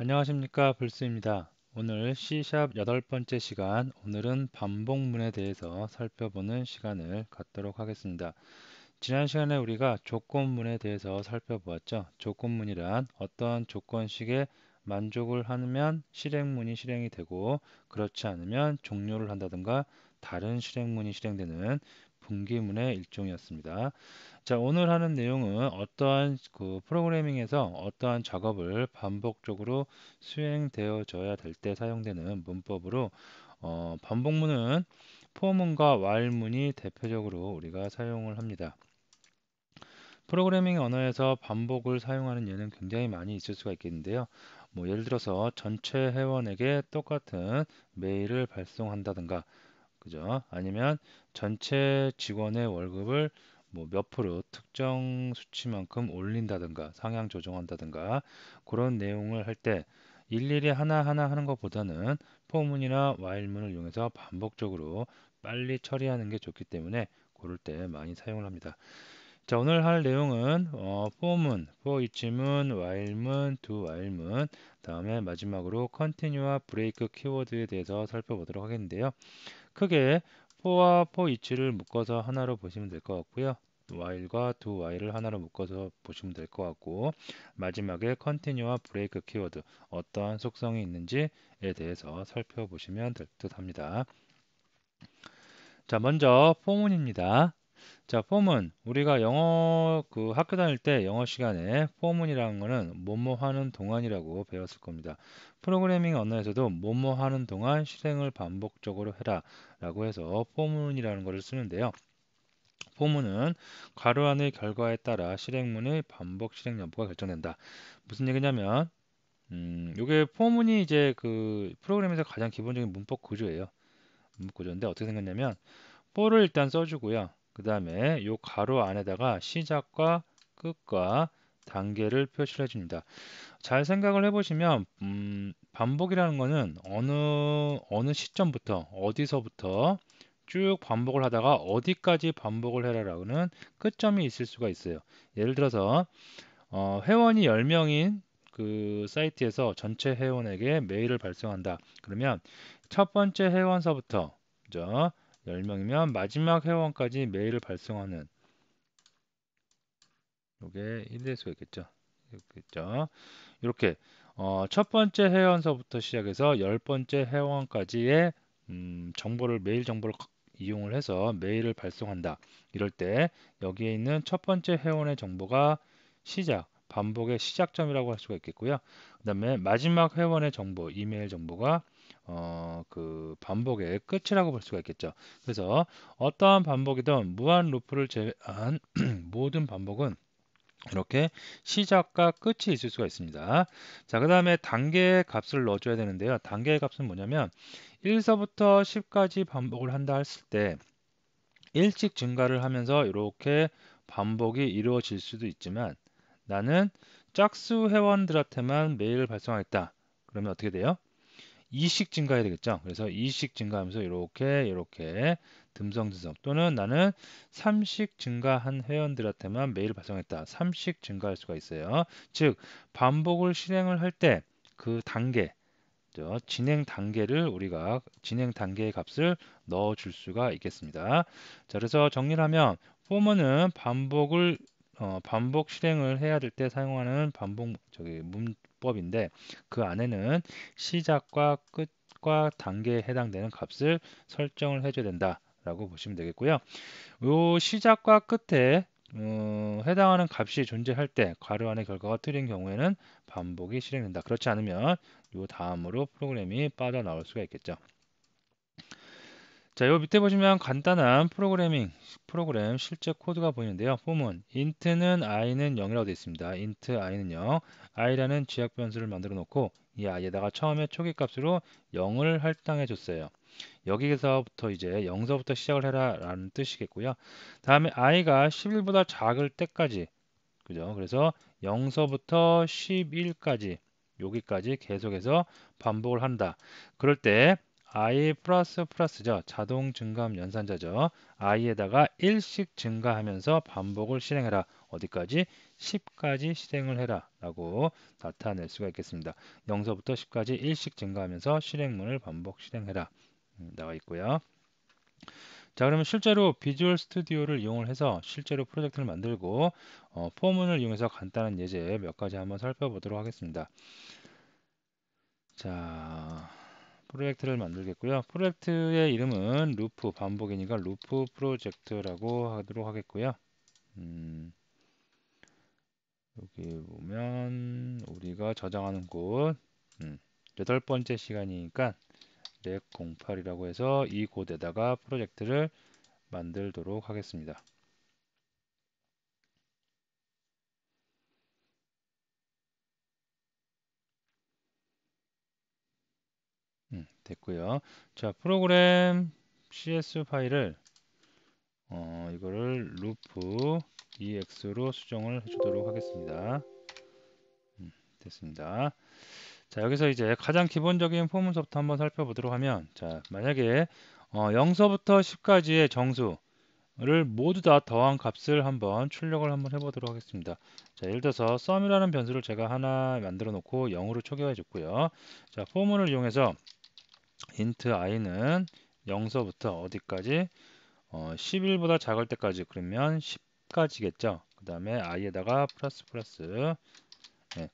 안녕하십니까 불스입니다. 오늘 C샵 여덟 번째 시간 오늘은 반복문에 대해서 살펴보는 시간을 갖도록 하겠습니다. 지난 시간에 우리가 조건문에 대해서 살펴보았죠. 조건문이란 어떠한 조건식에 만족을 하면 실행문이 실행이 되고 그렇지 않으면 종료를 한다든가 다른 실행문이 실행되는 분기문의 일종이었습니다. 자, 오늘 하는 내용은 어떠한 그 프로그래밍에서 어떠한 작업을 반복적으로 수행되어져야 될 때 사용되는 문법으로 어, 반복문은 포문과 while문이 대표적으로 우리가 사용을 합니다. 프로그래밍 언어에서 반복을 사용하는 예는 굉장히 많이 있을 수가 있겠는데요. 뭐 예를 들어서 전체 회원에게 똑같은 메일을 발송한다든가 그죠? 아니면 전체 직원의 월급을 뭐몇 프로 특정 수치만큼 올린다든가 상향 조정한다든가 그런 내용을 할 때 일일이 하나하나 하는 것보다는 포문이나 와일문을 이용해서 반복적으로 빨리 처리하는 게 좋기 때문에 고를 때 많이 사용을 합니다. 자 오늘 할 내용은 어, f 문포 o 치문와일문두와일문 다음에 마지막으로 컨티뉴 t i n u e 와 b r e a 키워드에 대해서 살펴보도록 하겠는데요. 크게 포와 포이치를 묶어서 하나로 보시면 될 것 같고요. while과 do while을 하나로 묶어서 보시면 될 것 같고 마지막에 continue와 break 키워드 어떠한 속성이 있는지에 대해서 살펴보시면 될 듯 합니다. 자 먼저 포문입니다. 자 포문 우리가 영어 그 학교 다닐 때 영어 시간에 포문이라는 거는 뭐뭐 하는 동안이라고 배웠을 겁니다. 프로그래밍 언어에서도 뭐뭐 하는 동안 실행을 반복적으로 해라 라고 해서 포문이라는 것을 쓰는데요. 포문은 괄호 안의 결과에 따라 실행문의 반복 실행 연부가 결정된다. 무슨 얘기냐면 음, 요게 포문이 이제 그 프로그램에서 가장 기본적인 문법 구조예요. 문법 구조인데 어떻게 생겼냐면 포를 일단 써주고요. 그 다음에 요 가로 안에다가 시작과 끝과 단계를 표시를 해줍니다. 잘 생각을 해보시면 음, 반복이라는 것은 어느 어느 시점부터 어디서부터 쭉 반복을 하다가 어디까지 반복을 해라라는 끝점이 있을 수가 있어요. 예를 들어서 어, 회원이 10명인 그 사이트에서 전체 회원에게 메일을 발송한다. 그러면 첫 번째 회원서부터 그죠? 10명이면 마지막 회원까지 메일을 발송하는 이게 1대수가 있겠죠. 있겠죠. 이렇게 어, 첫 번째 회원서부터 시작해서 열 번째 회원까지의 음, 정보를 메일 정보를 이용을 해서 메일을 발송한다. 이럴 때 여기에 있는 첫 번째 회원의 정보가 시작, 반복의 시작점이라고 할 수가 있겠고요. 그 다음에 마지막 회원의 정보, 이메일 정보가 어, 그 반복의 끝이라고 볼 수가 있겠죠. 그래서 어떠한 반복이든 무한 루프를 제외한 모든 반복은 이렇게 시작과 끝이 있을 수가 있습니다. 자, 그 다음에 단계의 값을 넣어줘야 되는데요. 단계의 값은 뭐냐면 1서부터 10까지 반복을 한다 했을 때 일찍 증가를 하면서 이렇게 반복이 이루어질 수도 있지만 나는 짝수 회원들한테만 매일 발송하겠다. 그러면 어떻게 돼요? 이씩 증가해야 되겠죠. 그래서 이씩 증가하면서 이렇게 이렇게 듬성듬성 또는 나는 3식 증가한 회원들한테만 메일을 발송했다. 3식 증가할 수가 있어요. 즉 반복을 실행을 할 때 그 단계 진행 단계를 우리가 진행 단계의 값을 넣어 줄 수가 있겠습니다. 자, 그래서 정리를 하면 포머는 반복을 어, 반복 실행을 해야 될 때 사용하는 반복 저기 문법인데 그 안에는 시작과 끝과 단계에 해당되는 값을 설정을 해줘야 된다. 라고 보시면 되겠고요 요 시작과 끝에 어, 해당하는 값이 존재할 때 괄호 안의 결과가 틀린 경우에는 반복이 실행된다 그렇지 않으면 요 다음으로 프로그램이 빠져나올 수가 있겠죠 자, 요 밑에 보시면 간단한 프로그래밍, 프로그램 실제 코드가 보이는데요. 폼은 int는 i는 0이라고 되어 있습니다. int i는 0, i라는 지약 변수를 만들어 놓고 이 i에다가 처음에 초기 값으로 0을 할당해 줬어요. 여기에서부터 이제 0서부터 시작을 해라 라는 뜻이겠고요. 다음에 i가 11보다 작을 때까지 그죠? 그래서 0서부터 11까지 여기까지 계속해서 반복을 한다. 그럴 때 i 플러스 플러스죠. 자동 증감 연산자죠. i에다가 1씩 증가하면서 반복을 실행해라. 어디까지? 10까지 실행을 해라 라고 나타낼 수가 있겠습니다. 0서부터 10까지 1씩 증가하면서 실행문을 반복 실행해라 나와 있고요. 자 그러면 실제로 비주얼 스튜디오를 이용을 해서 실제로 프로젝트를 만들고 어, 포문을 이용해서 간단한 예제 몇 가지 한번 살펴보도록 하겠습니다. 자 프로젝트를 만들겠고요. 프로젝트의 이름은 루프 반복이니까 루프 프로젝트라고 하도록 하겠고요. 음, 여기 보면 우리가 저장하는 곳 음, 여덟 번째 시간이니까 렉08이라고 해서 이 곳에다가 프로젝트를 만들도록 하겠습니다. 음, 됐고요. 자, 프로그램 CS 파일을 어, 이거를 루프 ex로 수정을 해주도록 하겠습니다. 음, 됐습니다. 자, 여기서 이제 가장 기본적인 포문서부터 한번 살펴보도록 하면 자, 만약에 어, 0서부터 10까지의 정수를 모두 다 더한 값을 한번 출력을 한번 해보도록 하겠습니다. 자, 예를 들어서 sum이라는 변수를 제가 하나 만들어 놓고 0으로 초기화해 줬고요. 자, 포문을 이용해서 int i는 0서부터 어디까지 어, 11보다 작을 때까지 그러면 10까지겠죠. 그 다음에 i에다가 플러스 플러스 네.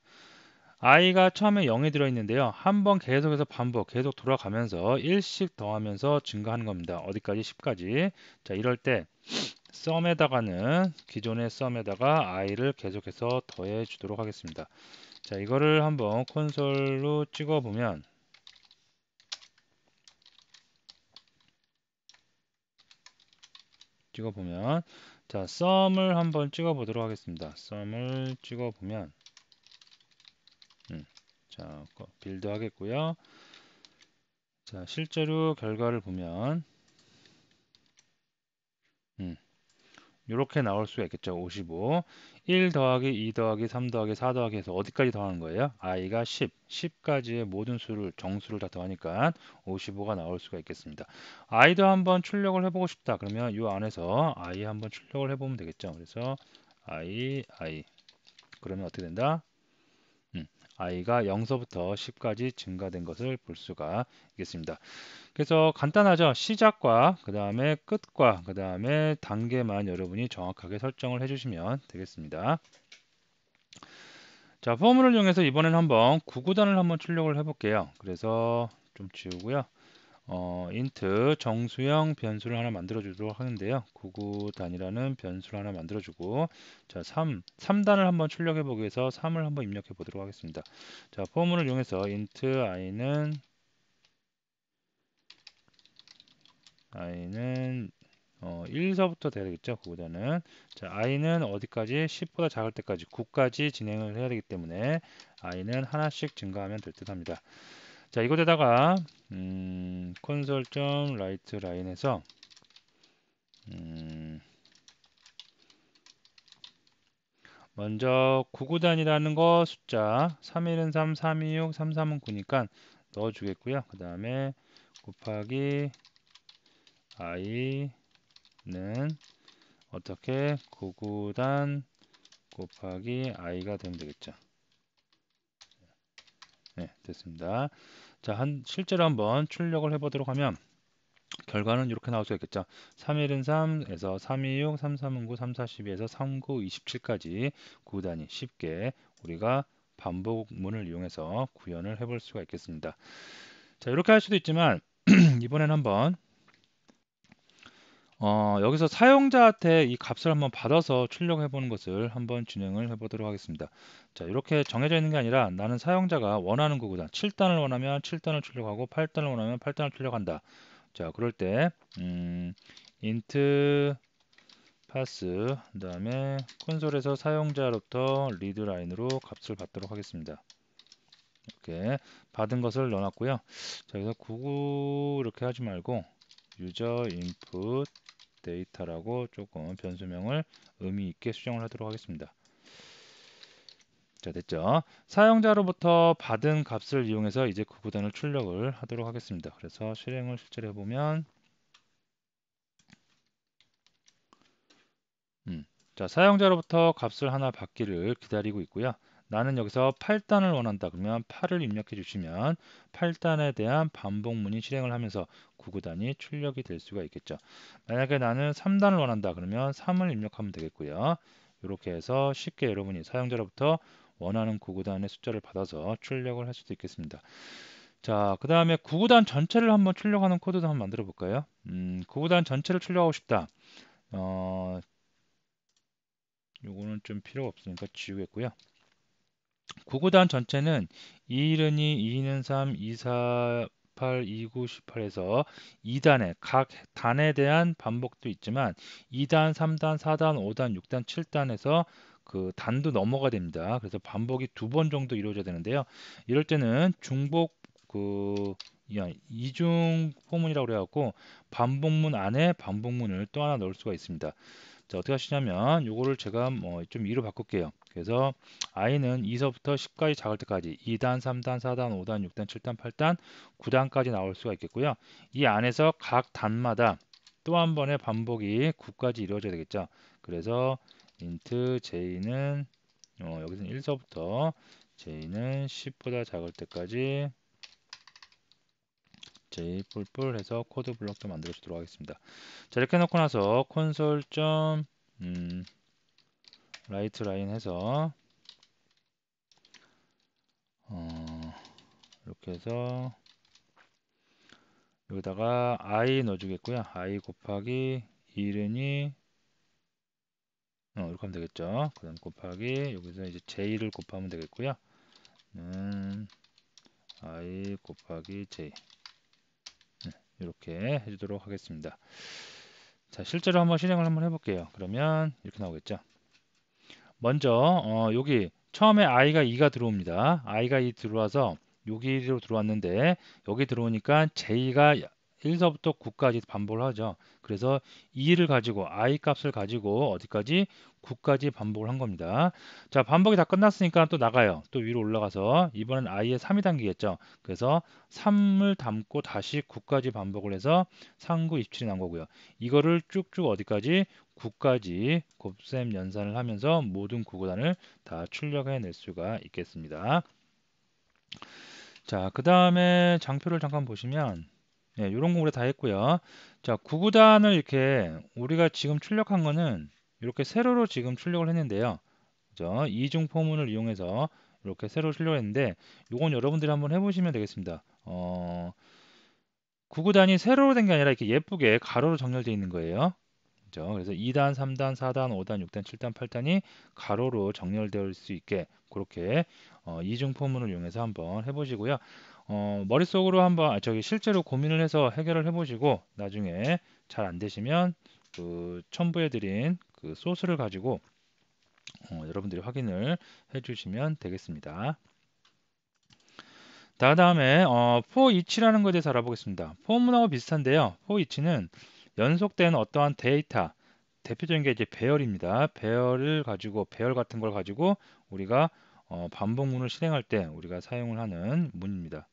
i가 처음에 0이 들어있는데요. 한번 계속해서 반복, 계속 돌아가면서 1씩 더하면서 증가하는 겁니다. 어디까지? 10까지. 자, 이럴 때 썸에다가는 기존의 썸에다가 i를 계속해서 더해 주도록 하겠습니다. 자, 이거를 한번 콘솔로 찍어보면 찍어보면 자, 썸을 한번 찍어보도록 하겠습니다. 썸을 찍어보면 자, 빌드 하겠고요. 자, 실제로 결과를 보면 음. 이렇게 나올 수가 있겠죠. 55. 1 더하기 2 더하기 3 더하기 4 더하기 해서 어디까지 더하는 거예요? i가 10. 10까지의 모든 수를 정수를 다 더하니까 55가 나올 수가 있겠습니다. i도 한번 출력을 해보고 싶다. 그러면 이 안에서 i 한번 출력을 해보면 되겠죠. 그래서 i, i. 그러면 어떻게 된다? 아이가 0서부터 10까지 증가된 것을 볼 수가 있겠습니다. 그래서 간단하죠. 시작과 그 다음에 끝과 그 다음에 단계만 여러분이 정확하게 설정을 해주시면 되겠습니다. 자, 포뮬을 이용해서 이번에는 한번 구구단을 한번 출력을 해볼게요. 그래서 좀 지우고요. 어, 인트 정수형 변수를 하나 만들어 주도록 하는데요. 구구 단이라는 변수를 하나 만들어 주고 자, 3 3단을 한번 출력해 보기 위해서 3을 한번 입력해 보도록 하겠습니다. 자, 포문을 이용해서 인트 i는 i는 어, 1서부터 되겠죠. 그보다는 자, i는 어디까지 10보다 작을 때까지 9까지 진행을 해야 되기 때문에 i는 하나씩 증가하면 될 듯 합니다. 자 이곳에다가 음, 콘솔 점 라이트 라인에서 음, 먼저 구구단이라는 거 숫자 3일은 3, 326, 33은 9니까 넣어주겠고요. 그 다음에 곱하기 i는 어떻게 구구단 곱하기 i가 되면 되겠죠. 네, 됐습니다. 자, 한 실제로 한번 출력을 해보도록 하면 결과는 이렇게 나올 수 있겠죠. 3일은 3에서 326, 339, 342에서 3927까지 9단이 쉽게 우리가 반복문을 이용해서 구현을 해볼 수가 있겠습니다. 자, 이렇게 할 수도 있지만 이번에는 한번 어, 여기서 사용자한테 이 값을 한번 받아서 출력해 보는 것을 한번 진행을 해 보도록 하겠습니다. 자, 이렇게 정해져 있는 게 아니라 나는 사용자가 원하는 구구나 7단을 원하면 7단을 출력하고 8단을 원하면 8단을 출력한다. 자, 그럴 때 음, int pass 그다음에 콘솔에서 사용자로부터 리드 라인으로 값을 받도록 하겠습니다. 이렇게 받은 것을 넣어놨고요. 자, 여기서 구구 이렇게 하지 말고 유저 인풋 데이터라고 조금 변수명을 의미 있게 수정을 하도록 하겠습니다. 자 됐죠. 사용자로부터 받은 값을 이용해서 이제 그 구단을 출력을 하도록 하겠습니다. 그래서 실행을 실제로 해보면 음, 자 사용자로부터 값을 하나 받기를 기다리고 있고요. 나는 여기서 8단을 원한다 그러면 8을 입력해 주시면 8단에 대한 반복문이 실행을 하면서 구구단이 출력이 될 수가 있겠죠. 만약에 나는 3단을 원한다 그러면 3을 입력하면 되겠고요. 이렇게 해서 쉽게 여러분이 사용자로부터 원하는 구구단의 숫자를 받아서 출력을 할 수도 있겠습니다. 자, 그 다음에 구구단 전체를 한번 출력하는 코드도 한번 만들어 볼까요? 음, 구구단 전체를 출력하고 싶다. 어, 요거는 좀 필요가 없으니까 지우겠고요. 구구단 전체는 2 1은 2, 2는 3, 2, 4, 8, 2, 9, 1 8에서2단의각 단에 대한 반복도 있지만 2단3단4단5단6단7단에서그 단도 넘어가 됩니다. 그래서 반복이 두 번 정도 이루어져야 되는데요. 이럴 때는 중복 그 이중 포문이라고 그래갖고 반복문 안에 반복문을 또 하나 넣을 수가 있습니다. 자, 어떻게 하시냐면 요거를 제가 뭐좀 2로 바꿀게요. 그래서 i는 2서부터 10까지 작을 때까지 2단, 3단, 4단, 5단, 6단, 7단, 8단, 9단까지 나올 수가 있겠고요. 이 안에서 각 단마다 또 한 번의 반복이 9까지 이루어져야 되겠죠. 그래서 int j는 어, 여기서는 1서부터 j는 10보다 작을 때까지 j 뿔뿔 해서 코드 블록 도 만들어 주도록 하겠습니다. 자 이렇게 해놓고 나서 콘솔 점 음, 라이트 라인 해서 어, 이렇게 해서 여기다가 i 넣어주겠고요. i 곱하기 1은이 어, 이렇게 하면 되겠죠. 그럼 곱하기 여기서 이제 j를 곱하면 되겠고요. 는 음, i 곱하기 j 이렇게 해주도록 하겠습니다. 자, 실제로 한번 실행을 한번 해볼게요. 그러면 이렇게 나오겠죠. 먼저 어, 여기 처음에 i가 2가 들어옵니다. i가 2 들어와서 여기로 들어왔는데 여기 들어오니까 j가 1서부터 9까지 반복을 하죠. 그래서 2를 가지고 i 값을 가지고 어디까지 9까지 반복을 한 겁니다. 자 반복이 다 끝났으니까 또 나가요. 또 위로 올라가서 이번엔 i에 3이 당기겠죠. 그래서 3을 담고 다시 9까지 반복을 해서 3, 9, 27이 난 거고요. 이거를 쭉쭉 어디까지 9까지 곱셈 연산을 하면서 모든 구구단을 다 출력해낼 수가 있겠습니다. 자, 그 다음에 장표를 잠깐 보시면 이런 예, 거 우리 다 했고요. 자, 구구단을 이렇게 우리가 지금 출력한 거는 이렇게 세로로 지금 출력을 했는데요. 그죠? 이중 포문을 이용해서 이렇게 세로 출력했는데 이건 여러분들이 한번 해보시면 되겠습니다. 어, 구구단이 세로로 된 게 아니라 이렇게 예쁘게 가로로 정렬되어 있는 거예요. 그죠? 그래서 2단, 3단, 4단, 5단, 6단, 7단, 8단이 가로로 정렬될 수 있게 그렇게 어, 이중 포문을 이용해서 한번 해보시고요. 어, 머릿속으로 한번 아, 저기 실제로 고민을 해서 해결을 해보시고 나중에 잘 안 되시면 그 첨부해드린 그 소스를 가지고 어, 여러분들이 확인을 해주시면 되겠습니다. 다음에 어, for each라는 것에 대해서 알아보겠습니다. for문하고 비슷한데요. for each는 연속된 어떠한 데이터 대표적인 게 이제 배열입니다. 배열을 가지고 배열 같은 걸 가지고 우리가 어, 반복문을 실행할 때 우리가 사용을 하는 문입니다.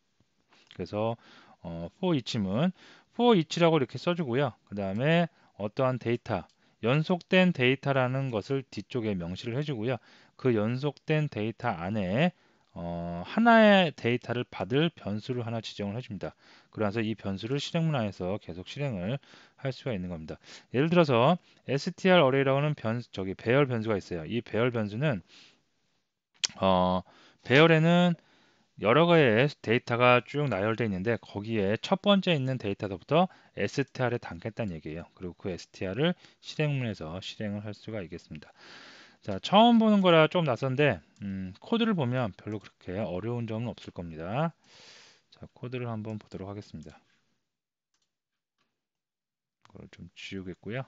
그래서 어, for each문 for each라고 이렇게 써주고요. 그 다음에 어떠한 데이터 연속된 데이터라는 것을 뒤쪽에 명시를 해주고요. 그 연속된 데이터 안에 어, 하나의 데이터를 받을 변수를 하나 지정을 해줍니다. 그래서 이 변수를 실행문 화에서 계속 실행을 할 수가 있는 겁니다. 예를 들어서 str array라고 하는 변수, 저기 배열 변수가 있어요. 이 배열 변수는 어, 배열에는 여러 가의 데이터가 쭉 나열되어 있는데 거기에 첫 번째 있는 데이터서부터 STR에 담겠다는 얘기예요. 그리고 그 STR을 실행문에서 실행을 할 수가 있겠습니다. 자, 처음 보는 거라 좀 낯선데 음, 코드를 보면 별로 그렇게 어려운 점은 없을 겁니다. 자, 코드를 한번 보도록 하겠습니다. 그걸좀 지우겠고요.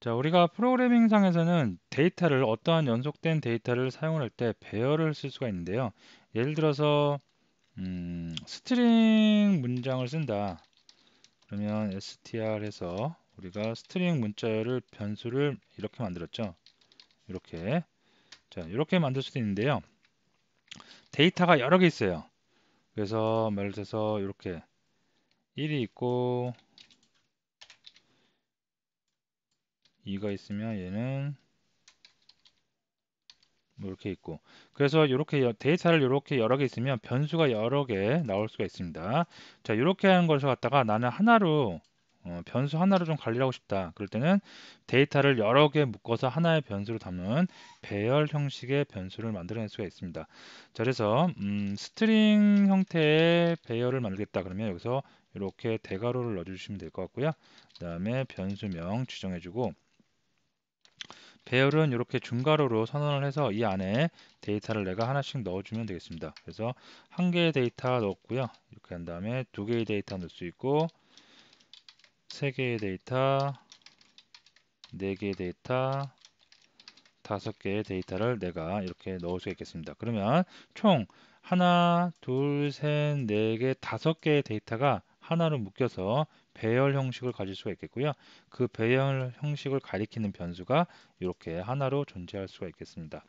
자, 우리가 프로그래밍상에서는 데이터를 어떠한 연속된 데이터를 사용할 때 배열을 쓸 수가 있는데요. 예를 들어서 음, 스트링 문장을 쓴다. 그러면 str 에서 우리가 스트링 문자열을 변수를 이렇게 만들었죠. 이렇게 자 이렇게 만들 수도 있는데요. 데이터가 여러 개 있어요. 그래서 예를 들어서 이렇게 1이 있고 2가 있으면 얘는 뭐 이렇게 있고 그래서 이렇게 데이터를 이렇게 여러 개 있으면 변수가 여러 개 나올 수가 있습니다 자 이렇게 하는 것을 갖다가 나는 하나로 어, 변수 하나로 좀관리 하고 싶다 그럴 때는 데이터를 여러 개 묶어서 하나의 변수로 담는 배열 형식의 변수를 만들어낼 수가 있습니다 자 그래서 음, 스트링 형태의 배열을 만들겠다 그러면 여기서 이렇게 대괄호를 넣어주시면 될 것 같고요 그 다음에 변수명 지정해주고 배열은 이렇게 중괄호로 선언을 해서 이 안에 데이터를 내가 하나씩 넣어주면 되겠습니다. 그래서 한 개의 데이터 넣었고요. 이렇게 한 다음에 두 개의 데이터 넣을 수 있고 세 개의 데이터, 네 개의 데이터, 다섯 개의 데이터를 내가 이렇게 넣을 수 있겠습니다. 그러면 총 하나, 둘, 셋, 네 개, 다섯 개의 데이터가 하나로 묶여서 배열 형식을 가질 수가 있겠고요. 그 배열 형식을 가리키는 변수가 이렇게 하나로 존재할 수가 있겠습니다.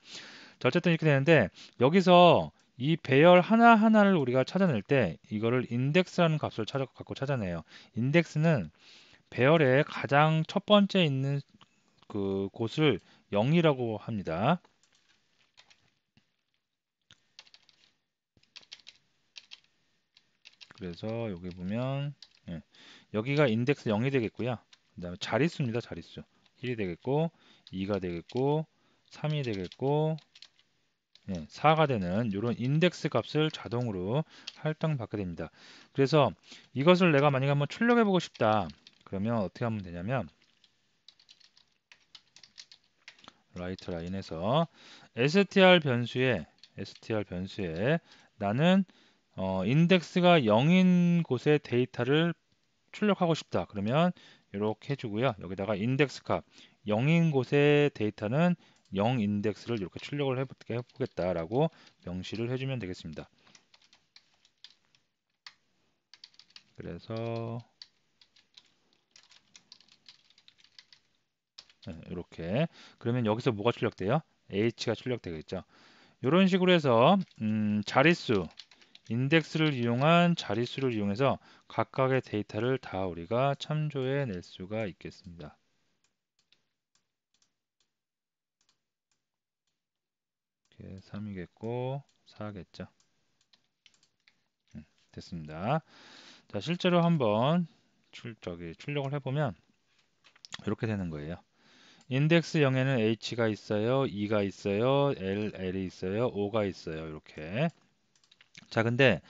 자, 어쨌든 이렇게 되는데 여기서 이 배열 하나하나를 우리가 찾아낼 때 이거를 인덱스라는 값을 찾아 갖고 찾아내요. 인덱스는 배열의 가장 첫 번째 있는 그 곳을 0이라고 합니다. 그래서 여기 보면 예. 여기가 인덱스 0이 되겠고요. 그 다음에 자릿수입니다. 자릿수. 1이 되겠고 2가 되겠고 3이 되겠고 예, 4가 되는 이런 인덱스 값을 자동으로 할당받게 됩니다. 그래서 이것을 내가 만약에 한번 출력해 보고 싶다. 그러면 어떻게 하면 되냐면 라이트 라인에서 str 변수에 str 변수에 나는 어, 인덱스가 0인 곳의 데이터를 출력하고 싶다. 그러면 이렇게 해주고요. 여기다가 인덱스 값 0인 곳의 데이터는 0 인덱스를 이렇게 출력을 해보겠다라고 명시를 해주면 되겠습니다. 그래서 네, 이렇게 그러면 여기서 뭐가 출력돼요? h가 출력되겠죠. 이런 식으로 해서 음, 자릿수 인덱스를 이용한 자릿수를 이용해서 각각의 데이터를 다 우리가 참조해 낼 수가 있겠습니다. 3이겠고 4겠죠. 음, 됐습니다. 자, 실제로 한번 출, 저기 출력을 해보면 이렇게 되는 거예요. 인덱스 0에는 h가 있어요, 2가 있어요, l, l이 있어요, 5가 있어요. 이렇게 자, 근데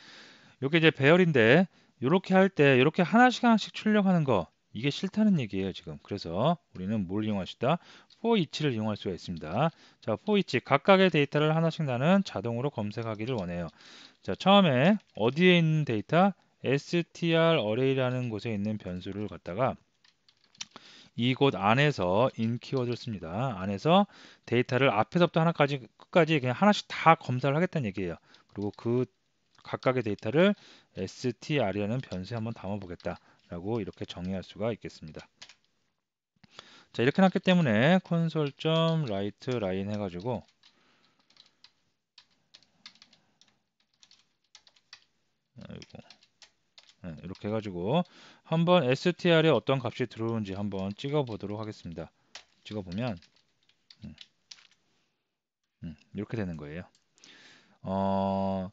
요게 이제 배열인데 이렇게할 때이렇게 하나씩 하나씩 출력하는 거 이게 싫다는 얘기예요, 지금. 그래서 우리는 뭘 이용할 수 있다? 포이치를 이용할 수가 있습니다. 자, 포이치 각각의 데이터를 하나씩 나는 자동으로 검색하기를 원해요. 자, 처음에 어디에 있는 데이터 str array라는 곳에 있는 변수를 갖다가 이곳 안에서 in 키워드를 씁니다. 안에서 데이터를 앞에서부터 하나까지 끝까지 그냥 하나씩 다 검사를 하겠다는 얘기예요. 그리고 그 각각의 데이터를 str이라는 변수에 한번 담아보겠다라고 이렇게 정의할 수가 있겠습니다. 자 이렇게 났기 때문에 console.write 라인 해가지고 네, 이렇게 해가지고 한번 str에 어떤 값이 들어오는지 한번 찍어보도록 하겠습니다. 찍어보면 음, 음, 이렇게 되는 거예요. 어,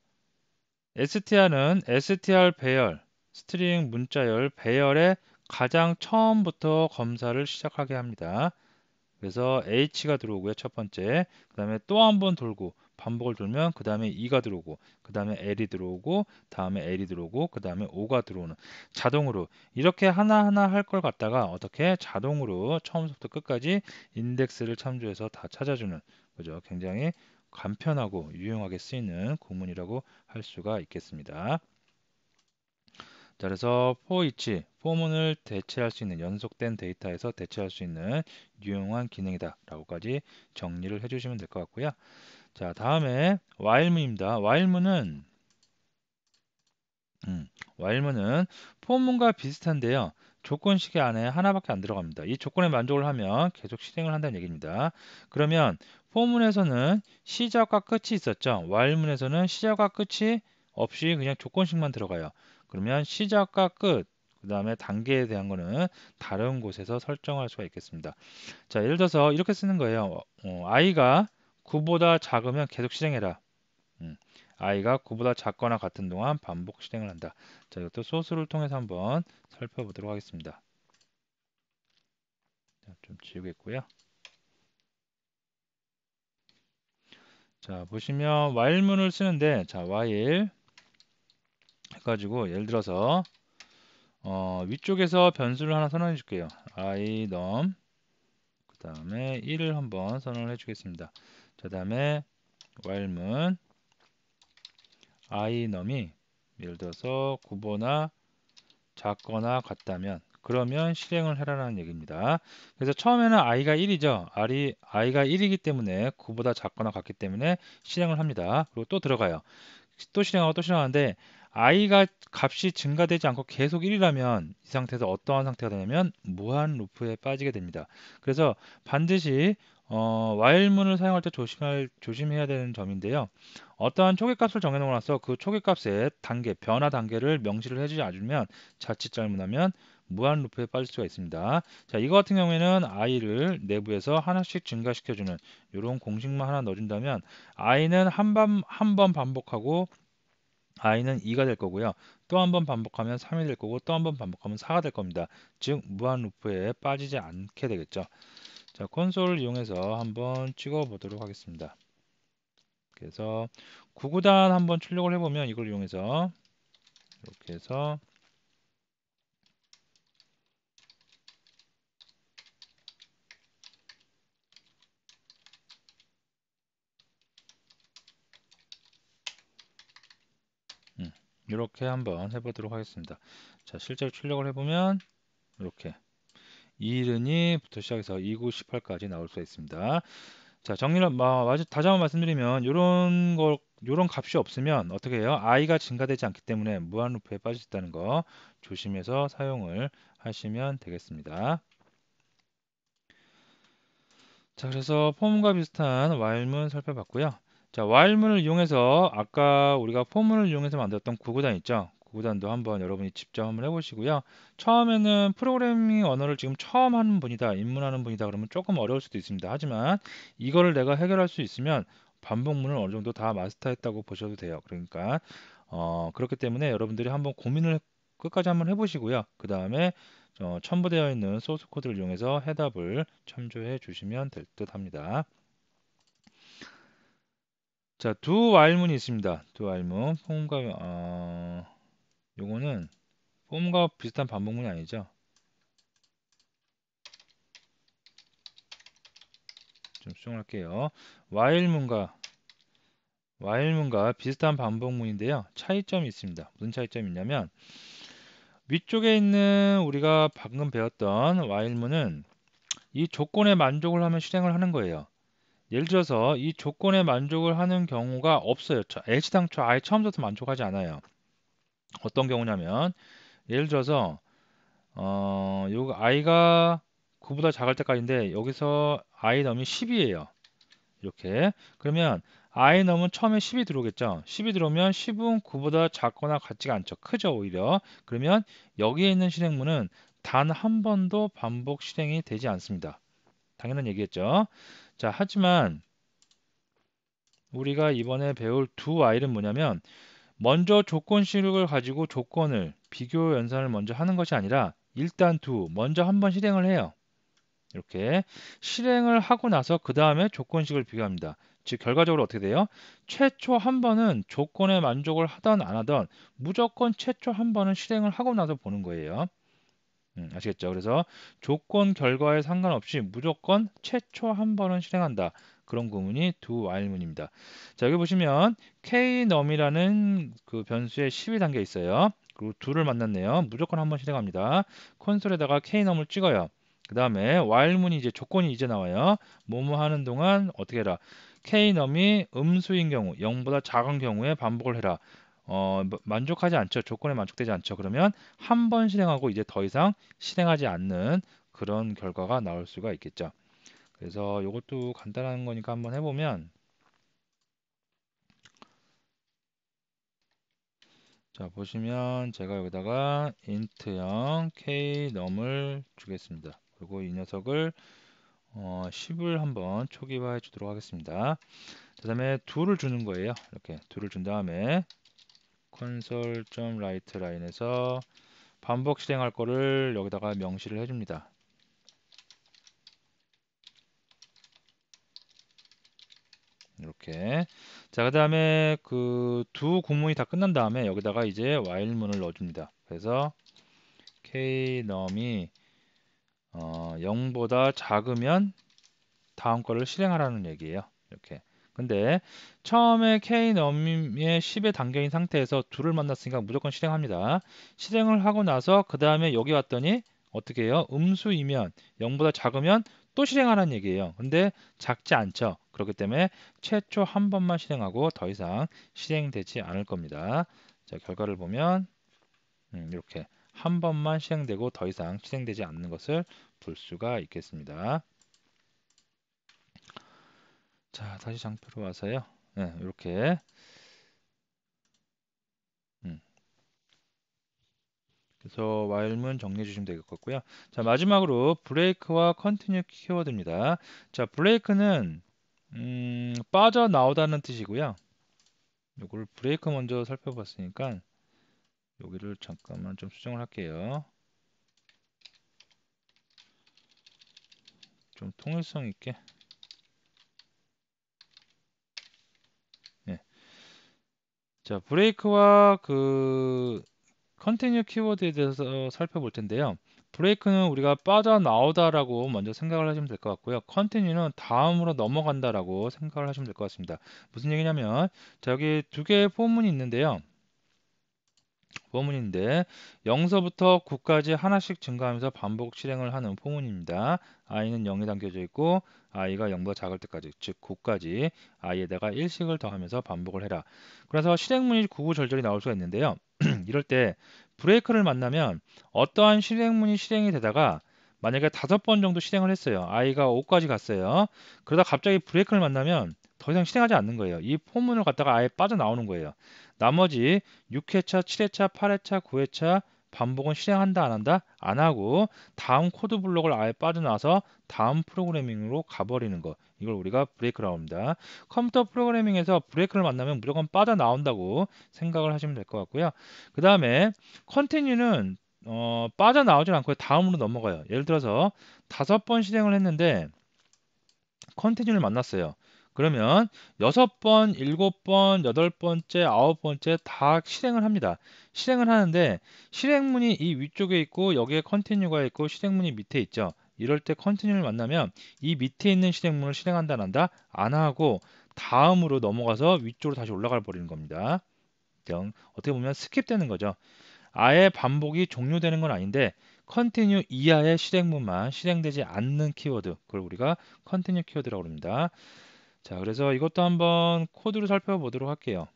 str는 str 배열, 스트링 문자열 배열의 가장 처음부터 검사를 시작하게 합니다. 그래서 h가 들어오고요. 첫 번째. 그 다음에 또 한 번 돌고 반복을 돌면 그 다음에 2가 들어오고 그 다음에 L이 들어오고 다음에 L이 들어오고 그 다음에 5가 들어오는 자동으로 이렇게 하나하나 할 걸 갖다가 어떻게 자동으로 처음부터 끝까지 인덱스를 참조해서 다 찾아주는 그죠 굉장히 간편하고 유용하게 쓰이는 구문이라고 할 수가 있겠습니다. 자, 그래서 포이치, 포문을 대체할 수 있는 연속된 데이터에서 대체할 수 있는 유용한 기능이다 라고까지 정리를 해주시면 될 것 같고요. 자, 다음에 와일문입니다. 와일문은 음, 와일문은 포문과 비슷한데요. 조건식 의 안에 하나밖에 안 들어갑니다. 이 조건에 만족을 하면 계속 실행을 한다는 얘기입니다. 그러면 호문에서는 시작과 끝이 있었죠. 와일문에서는 시작과 끝이 없이 그냥 조건식만 들어가요. 그러면 시작과 끝, 그 다음에 단계에 대한 거는 다른 곳에서 설정할 수가 있겠습니다. 자, 예를 들어서 이렇게 쓰는 거예요. 어, 아이가 9보다 작으면 계속 실행해라. 음, 아이가 9보다 작거나 같은 동안 반복 실행을 한다. 자, 이것도 소스를 통해서 한번 살펴보도록 하겠습니다. 자, 좀 지우겠고요. 자, 보시면 while문을 쓰는데 자, while 해가지고 예를 들어서 어, 위쪽에서 변수를 하나 선언해 줄게요. i num 그 다음에 1을 한번 선언을 해 주겠습니다. 자 다음에 while문 i num이 예를 들어서 구보나 작거나 같다면 그러면 실행을 해라라는 얘기입니다. 그래서 처음에는 i가 1이죠. r이 i가 1이기 때문에 9보다 작거나 같기 때문에 실행을 합니다. 그리고 또 들어가요. 또 실행하고 또 실행하는데 i가 값이 증가되지 않고 계속 1이라면 이 상태에서 어떠한 상태가 되냐면 무한 루프에 빠지게 됩니다. 그래서 반드시 어, while문을 사용할 때 조심할, 조심해야 되는 점인데요. 어떠한 초기값을 정해놓고 나서 그초기값의 단계, 변화 단계를 명시를 해주지 않으면 자칫 잘못하면 무한 루프에 빠질 수가 있습니다. 자, 이거 같은 경우에는 i를 내부에서 하나씩 증가시켜주는 이런 공식만 하나 넣어준다면 i는 한 번 한 번 반복하고 i는 2가 될 거고요. 또 한 번 반복하면 3이 될 거고 또 한 번 반복하면 4가 될 겁니다. 즉 무한 루프에 빠지지 않게 되겠죠. 자, 콘솔을 이용해서 한번 찍어 보도록 하겠습니다. 그래서 9 9단 한번 출력을 해보면 이걸 이용해서 이렇게 해서 이렇게 한번 해보도록 하겠습니다. 자, 실제로 출력을 해보면 이렇게 2 이른이부터 시작해서 2 9 18까지 나올 수 있습니다. 자, 정리를 마, 다시 한번 말씀드리면 이런 거 요런 값이 없으면 어떻게 해요? i가 증가되지 않기 때문에 무한 루프에 빠졌다는 거 조심해서 사용을 하시면 되겠습니다. 자, 그래서 폼과 비슷한 while문 살펴봤고요. 자, 와일 i 문을 이용해서 아까 우리가 포문을 이용해서 만들었던 구구단 있죠. 구구단도 한번 여러분이 직접 한번 해보시고요. 처음에는 프로그래밍 언어를 지금 처음 하는 분이다, 입문하는 분이다 그러면 조금 어려울 수도 있습니다. 하지만 이거를 내가 해결할 수 있으면 반복문을 어느 정도 다 마스터했다고 보셔도 돼요. 그러니까 어, 그렇기 때문에 여러분들이 한번 고민을 끝까지 한번 해보시고요. 그 다음에 어, 첨부되어 있는 소스 코드를 이용해서 해답을 참조해 주시면 될 듯 합니다. 자, 두 알문이 있습니다. 두 알문. 폼과 어, 요거는 폼과 비슷한 반복문이 아니죠. 좀 수정할게요. 와일문과 와일문과 비슷한 반복문인데요. 차이점이 있습니다. 무슨 차이점이 있냐면 위쪽에 있는 우리가 방금 배웠던 와일문은 이 조건에 만족을 하면 실행을 하는 거예요. 예를 들어서 이 조건에 만족을 하는 경우가 없어요. 애시당초 아예 처음부터 만족하지 않아요. 어떤 경우냐면 예를 들어서 어, 요 아이가 9보다 작을 때까지인데 여기서 i 넘이 10이에요. 이렇게 그러면 i 넘은 처음에 10이 들어오겠죠. 10이 들어오면 10은 9보다 작거나 같지가 않죠. 크죠 오히려. 그러면 여기에 있는 실행문은 단 한 번도 반복 실행이 되지 않습니다. 당연한 얘기겠죠. 자, 하지만 우리가 이번에 배울 두 아이는 뭐냐면 먼저 조건 실력을 가지고 조건을 비교 연산을 먼저 하는 것이 아니라 일단 두 먼저 한번 실행을 해요. 이렇게 실행을 하고 나서 그 다음에 조건식을 비교합니다. 즉 결과적으로 어떻게 돼요? 최초 한 번은 조건에 만족을 하던 안 하던 무조건 최초 한 번은 실행을 하고 나서 보는 거예요. 음, 아시겠죠? 그래서 조건 결과에 상관없이 무조건 최초 한 번은 실행한다. 그런 구문이 두 와일문입니다. 자, 여기 보시면 knum이라는 그 변수의 10이 담겨 있어요. 그리고 둘을 만났네요. 무조건 한 번 실행합니다. 콘솔에다가 knum을 찍어요. 그 다음에 while문이 이제 조건이 이제 나와요. 뭐뭐 하는 동안 어떻게 해라. knum이 음수인 경우 0보다 작은 경우에 반복을 해라. 어, 뭐, 만족하지 않죠. 조건에 만족되지 않죠. 그러면 한 번 실행하고 이제 더 이상 실행하지 않는 그런 결과가 나올 수가 있겠죠. 그래서 이것도 간단한 거니까 한번 해보면 자 보시면 제가 여기다가 인트형 knum을 주겠습니다. 그리고 이 녀석을 어, 10을 한번 초기화해 주도록 하겠습니다. 그 다음에 2를 주는 거예요. 이렇게 2를 준 다음에 console.write 라인에서 반복 실행할 거를 여기다가 명시를 해줍니다. 이렇게 자그 다음에 그두 공문이 다 끝난 다음에 여기다가 이제 while문을 넣어줍니다 그래서 knum이 어, 0보다 작으면 다음 거를 실행하라는 얘기예요 이렇게 근데 처음에 K 넘의 1 0의단계인 상태에서 둘을 만났으니까 무조건 실행합니다. 실행을 하고 나서 그 다음에 여기 왔더니 어떻게 해요? 음수이면 0보다 작으면 또 실행하라는 얘기예요. 근데 작지 않죠. 그렇기 때문에 최초 한 번만 실행하고 더 이상 실행되지 않을 겁니다. 자, 결과를 보면 음, 이렇게 한 번만 실행되고 더 이상 실행되지 않는 것을 볼 수가 있겠습니다. 자, 다시 장표로 와서요. 네, 예, 이렇게 음. 그래서 while문 정리해 주시면 될 것 같고요. 자, 마지막으로 브레이크와 컨티뉴 키워드입니다. 자, 브레이크는 음, 빠져나오다는 뜻이고요. 요걸 브레이크 먼저 살펴봤으니까 여기를 잠깐만 좀 수정을 할게요. 좀 통일성 있게 자, 브레이크와 그 컨티뉴 키워드에 대해서 살펴볼 텐데요. 브레이크는 우리가 빠져나오다라고 먼저 생각을 하시면 될 것 같고요. 컨티뉴는 다음으로 넘어간다라고 생각을 하시면 될 것 같습니다. 무슨 얘기냐면 자, 여기 두 개의 포문이 있는데요. 포문인데 0서부터 9까지 하나씩 증가하면서 반복 실행을 하는 포문입니다. i는 0이 담겨져 있고 i가 0보다 작을 때까지 즉 9까지 i에다가 1씩을 더하면서 반복을 해라. 그래서 실행문이 구구절절이 나올 수가 있는데요. 이럴 때 브레이크를 만나면 어떠한 실행문이 실행이 되다가 만약에 다섯 번 정도 실행을 했어요. i가 5까지 갔어요. 그러다 갑자기 브레이크를 만나면 더 이상 실행하지 않는 거예요. 이 포문을 갖다가 아예 빠져나오는 거예요. 나머지 6회차, 7회차, 8회차, 9회차 반복은 실행한다 안 한다 안 하고 다음 코드 블록을 아예 빠져나와서 다음 프로그래밍으로 가버리는 거 이걸 우리가 브레이크라고 합니다 컴퓨터 프로그래밍에서 브레이크를 만나면 무조건 빠져나온다고 생각을 하시면 될 것 같고요 그 다음에 컨티뉴는 어, 빠져나오질 않고 다음으로 넘어가요 예를 들어서 다섯 번 실행을 했는데 컨티뉴를 만났어요 그러면 여섯 번, 일곱 번, 여덟 번째, 아홉 번째 다 실행을 합니다. 실행을 하는데 실행문이 이 위쪽에 있고 여기에 컨티뉴가 있고 실행문이 밑에 있죠. 이럴 때 컨티뉴를 만나면 이 밑에 있는 실행문을 실행한다 난다 안 하고 다음으로 넘어가서 위쪽으로 다시 올라가 버리는 겁니다. 어떻게 보면 스킵되는 거죠. 아예 반복이 종료되는 건 아닌데 컨티뉴 이하의 실행문만 실행되지 않는 키워드 그걸 우리가 컨티뉴 키워드라고 합니다. 자, 그래서 이것도 한번 코드로 살펴보도록 할게요.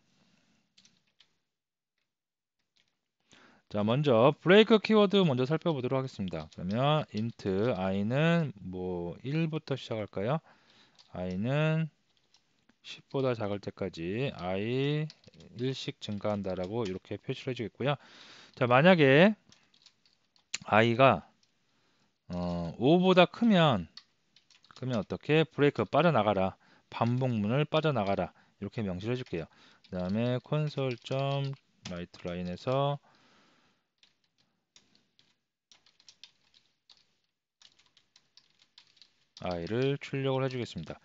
자, 먼저 브레이크 키워드 먼저 살펴보도록 하겠습니다. 그러면 int i는 뭐 1부터 시작할까요? i는 10보다 작을 때까지 i 1씩 증가한다라고 이렇게 표시를 해주겠고요. 자, 만약에 i가 어, 5보다 크면 그러면 어떻게 브레이크 빠져나가라 반복문을 빠져나가라 이렇게 명시를 해줄게요 그 다음에 c o n s 콘솔 점 라이트 라인에서 i를 출력을 해주겠습니다. 자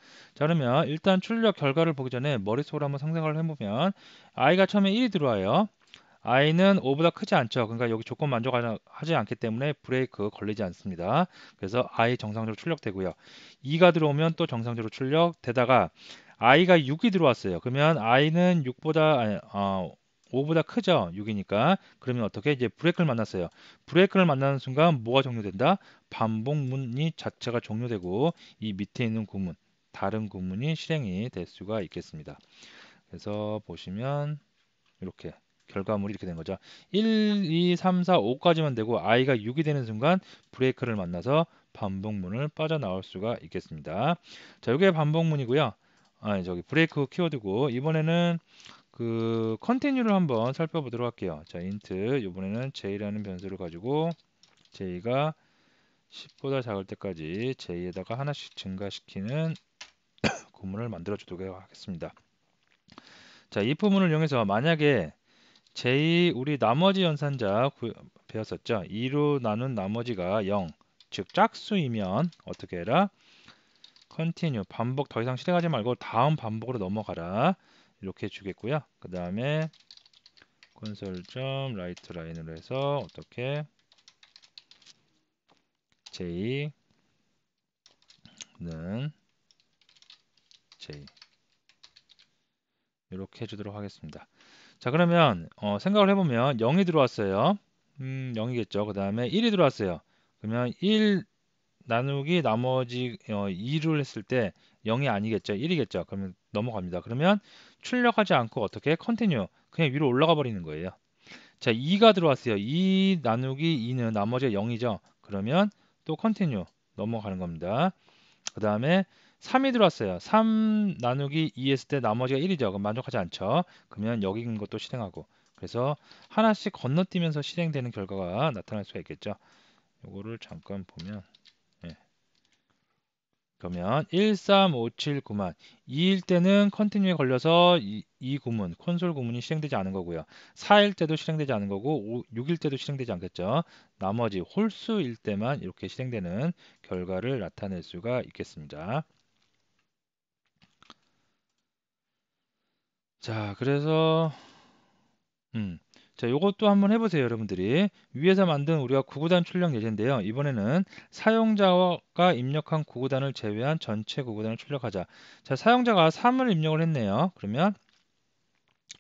그러면 일단 출력 결과를 보기 전에 머릿속으로 한번 상상을 해보면 i가 처음에 1이 들어와요. i는 5보다 크지 않죠. 그러니까 여기 조건 만족하지 않기 때문에 브레이크 걸리지 않습니다. 그래서 i 정상적으로 출력되고요. 2가 들어오면 또 정상적으로 출력되다가 i가 6이 들어왔어요. 그러면 i는 6보다 아니, 어, 5보다 크죠 6이니까 그러면 어떻게 이제 브레이크를 만났어요 브레이크를 만나는 순간 뭐가 종료된다 반복문이 자체가 종료되고 이 밑에 있는 구문 다른 구문이 실행이 될 수가 있겠습니다 그래서 보시면 이렇게 결과물이 이렇게 된 거죠. 1, 2, 3, 4, 5까지만 되고 i가 6이 되는 순간 브레이크를 만나서 반복문을 빠져나올 수가 있겠습니다. 자, 이게 반복문이고요. 아, 예, 저기 브레이크 키워드고 이번에는 그 컨티뉴를 한번 살펴보도록 할게요. 자, 인트 이번에는 j라는 변수를 가지고 j가 10보다 작을 때까지 j에다가 하나씩 증가시키는 구문을 만들어 주도록 하겠습니다. 자, 이 f 문을 이용해서 만약에 제2 우리 나머지 연산자 구, 배웠었죠. 2로 나눈 나머지가 0, 즉 짝수이면 어떻게 해라? continue 반복 더 이상 실행하지 말고 다음 반복으로 넘어가라. 이렇게 주겠고요. 그 다음에 c o n 콘솔 점 e 이트 라인으로 해서 어떻게 J는 J 이렇게 해주도록 하겠습니다. 자 그러면 어, 생각을 해보면 0이 들어왔어요. 음, 0이겠죠. 그 다음에 1이 들어왔어요. 그러면 1 나누기 나머지 어, 2를 했을 때 0이 아니겠죠. 1이겠죠. 그러면 넘어갑니다. 그러면 출력하지 않고 어떻게 컨티뉴 그냥 위로 올라가 버리는 거예요. 자 2가 들어왔어요. 2 나누기 2는 나머지 0이죠. 그러면 또 컨티뉴 넘어가는 겁니다. 그 다음에 3이 들어왔어요. 3 나누기 2 했을 때 나머지가 1이죠. 그럼 만족하지 않죠. 그러면 여기 있는 것도 실행하고 그래서 하나씩 건너뛰면서 실행되는 결과가 나타날 수가 있겠죠. 이거를 잠깐 보면 예. 그러면 1, 3, 5, 7, 9만 2일 때는 컨티뉴에 걸려서 이, 이 구문, 콘솔 구문이 실행되지 않은 거고요. 4일 때도 실행되지 않은 거고 5, 6일 때도 실행되지 않겠죠. 나머지 홀수일 때만 이렇게 실행되는 결과를 나타낼 수가 있겠습니다. 자, 그래서 음. 자, 요것도 한번 해보세요, 여러분들이. 위에서 만든 우리가 구구단 출력 예제인데요. 이번에는 사용자가 입력한 구구단을 제외한 전체 구구단을 출력하자. 자, 사용자가 3을 입력을 했네요. 그러면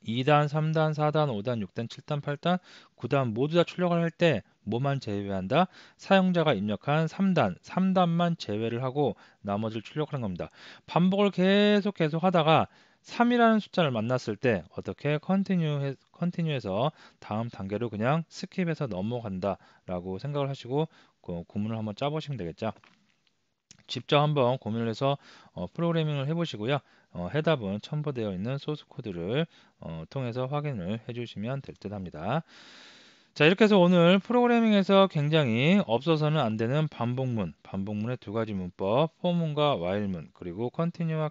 2단, 3단, 4단, 5단, 6단, 7단, 8단, 9단 모두 다 출력을 할 때 뭐만 제외한다? 사용자가 입력한 3단, 3단만 제외를 하고 나머지를 출력하는 겁니다. 반복을 계속 계속 하다가 3이라는 숫자를 만났을 때 어떻게 컨티뉴 컨티뉴해서 다음 단계로 그냥 스킵해서 넘어간다 라고 생각을 하시고 그구문을 한번 짜보시면 되겠죠 직접 한번 고민을 해서 어, 프로그래밍을 해보시고요 어, 해답은 첨부되어 있는 소스 코드를 어, 통해서 확인을 해주시면 될 듯 합니다 자 이렇게 해서 오늘 프로그래밍에서 굉장히 없어서는 안 되는 반복문 반복문의 두 가지 문법 포문과 와일문 그리고 컨티뉴와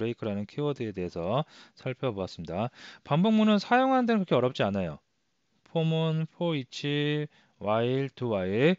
브레이크라는 키워드에 대해서 살펴보았습니다. 반복문은 사용하는 데는 그렇게 어렵지 않아요. 폼은 for each, while, to while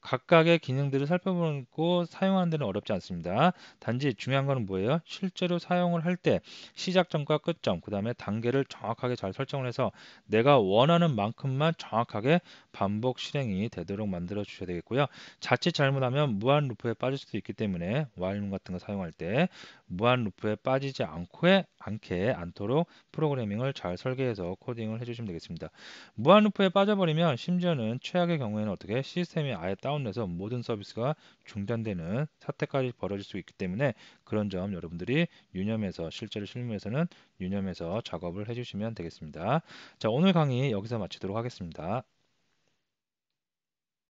각각의 기능들을 살펴보고 사용하는 데는 어렵지 않습니다. 단지 중요한 거는 뭐예요? 실제로 사용을 할 때 시작점과 끝점, 그 다음에 단계를 정확하게 잘 설정을 해서 내가 원하는 만큼만 정확하게 반복 실행이 되도록 만들어 주셔야 되겠고요. 자칫 잘못하면 무한 루프에 빠질 수도 있기 때문에 w h i l e 같은 거 사용할 때 무한 루프에 빠지지 않고 않게 않도록 프로그래밍을 잘 설계해서 코딩을 해주시면 되겠습니다. 무한 루프에 빠져버리면 심지어는 최악의 경우에는 어떻게 시스템이 아예 다운돼서 모든 서비스가 중단되는 사태까지 벌어질 수 있기 때문에 그런 점 여러분들이 유념해서 실제로 실무에서는 유념해서 작업을 해주시면 되겠습니다. 자 오늘 강의 여기서 마치도록 하겠습니다.